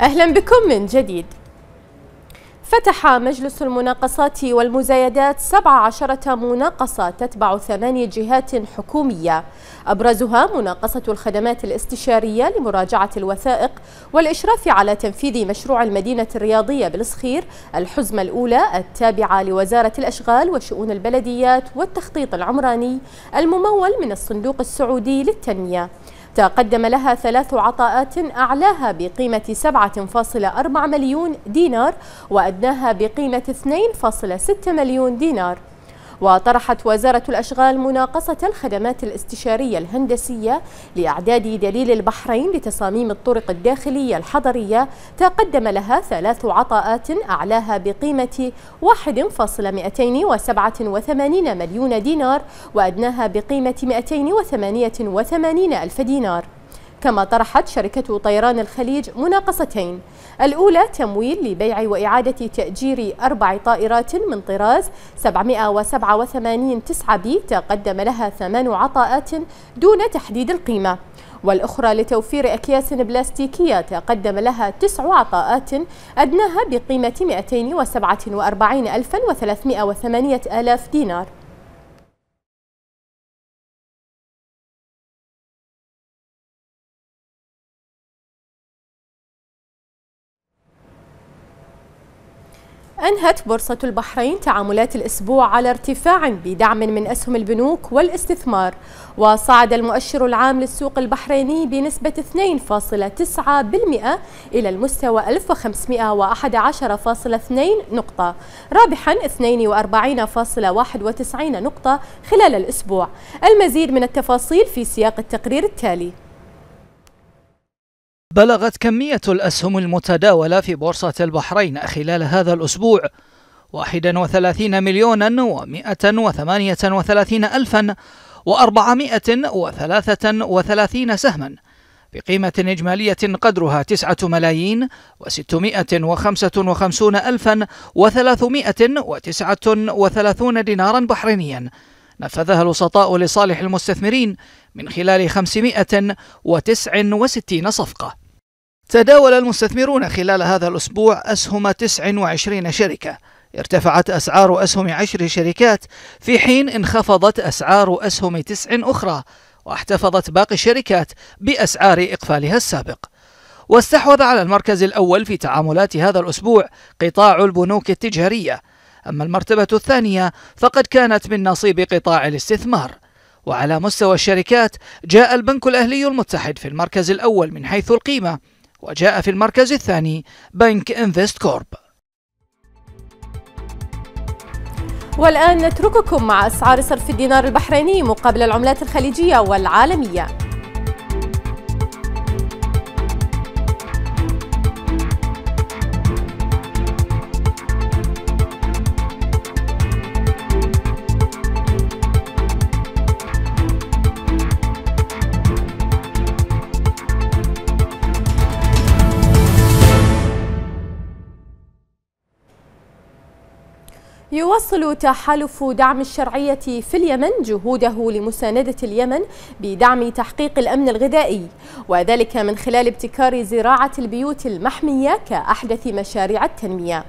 أهلا بكم من جديد فتح مجلس المناقصات والمزايدات 17 مناقصة تتبع ثماني جهات حكومية أبرزها مناقصة الخدمات الاستشارية لمراجعة الوثائق والإشراف على تنفيذ مشروع المدينة الرياضية بالصخير الحزمة الأولى التابعة لوزارة الأشغال وشؤون البلديات والتخطيط العمراني الممول من الصندوق السعودي للتنمية تقدم لها ثلاث عطاءات أعلاها بقيمة 7.4 مليون دينار وأدناها بقيمة 2.6 مليون دينار وطرحت وزارة الأشغال مناقصة الخدمات الاستشارية الهندسية لإعداد دليل البحرين لتصاميم الطرق الداخلية الحضرية تقدم لها ثلاث عطاءات أعلاها بقيمة 1.287 مليون دينار وأدناها بقيمة 288 ألف دينار كما طرحت شركة طيران الخليج مناقصتين الأولى تمويل لبيع وإعادة تأجير أربع طائرات من طراز 787 9 بي تقدم لها ثمان عطاءات دون تحديد القيمة والأخرى لتوفير أكياس بلاستيكية تقدم لها تسع عطاءات أدناها بقيمة 247,380 ألف دينار أنهت بورصة البحرين تعاملات الأسبوع على ارتفاع بدعم من أسهم البنوك والاستثمار وصعد المؤشر العام للسوق البحريني بنسبة 2.9% إلى المستوى 1511.2 نقطة رابحا 42.91 نقطة خلال الأسبوع المزيد من التفاصيل في سياق التقرير التالي بلغت كمية الأسهم المتداولة في بورصة البحرين خلال هذا الأسبوع 31 مليونا و138 ألفا و433 سهما بقيمة إجمالية قدرها 9 ملايين و655 ألفا و339 دينارا بحرينيا نفذها الوسطاء لصالح المستثمرين من خلال 569 صفقة تداول المستثمرون خلال هذا الأسبوع أسهم 29 شركة ارتفعت أسعار أسهم عشر شركات في حين انخفضت أسعار أسهم تسع أخرى واحتفظت باقي الشركات بأسعار إقفالها السابق واستحوذ على المركز الأول في تعاملات هذا الأسبوع قطاع البنوك التجارية أما المرتبة الثانية فقد كانت من نصيب قطاع الاستثمار وعلى مستوى الشركات جاء البنك الأهلي المتحد في المركز الأول من حيث القيمة وجاء في المركز الثاني بنك انفست كورب والآن نترككم مع أسعار صرف الدينار البحريني مقابل العملات الخليجية والعالمية يواصل تحالف دعم الشرعية في اليمن جهوده لمساندة اليمن بدعم تحقيق الأمن الغذائي وذلك من خلال ابتكار زراعة البيوت المحمية كأحدث مشاريع التنمية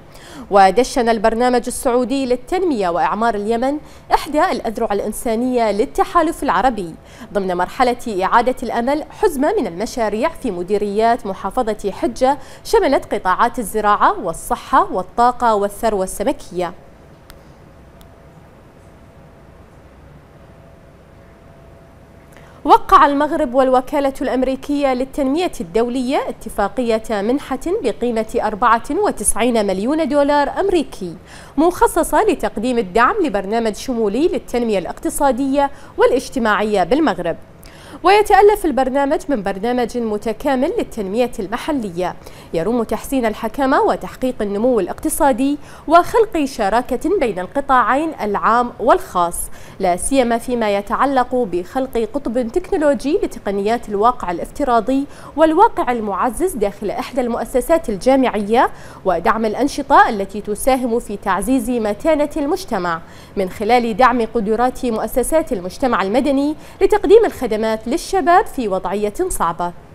ودشن البرنامج السعودي للتنمية وإعمار اليمن إحدى الأذرع الإنسانية للتحالف العربي ضمن مرحلة إعادة الأمل حزمة من المشاريع في مديريات محافظة حجة شملت قطاعات الزراعة والصحة والطاقة والثروة السمكية وقع المغرب والوكالة الأمريكية للتنمية الدولية اتفاقية منحة بقيمة 94 مليون دولار أمريكي مخصصة لتقديم الدعم لبرنامج شمولي للتنمية الاقتصادية والاجتماعية بالمغرب ويتألف البرنامج من برنامج متكامل للتنمية المحلية يروم تحسين الحكمة وتحقيق النمو الاقتصادي وخلق شراكة بين القطاعين العام والخاص لا سيما فيما يتعلق بخلق قطب تكنولوجي لتقنيات الواقع الافتراضي والواقع المعزز داخل إحدى المؤسسات الجامعية ودعم الأنشطة التي تساهم في تعزيز متانة المجتمع من خلال دعم قدرات مؤسسات المجتمع المدني لتقديم الخدمات للشباب في وضعية صعبة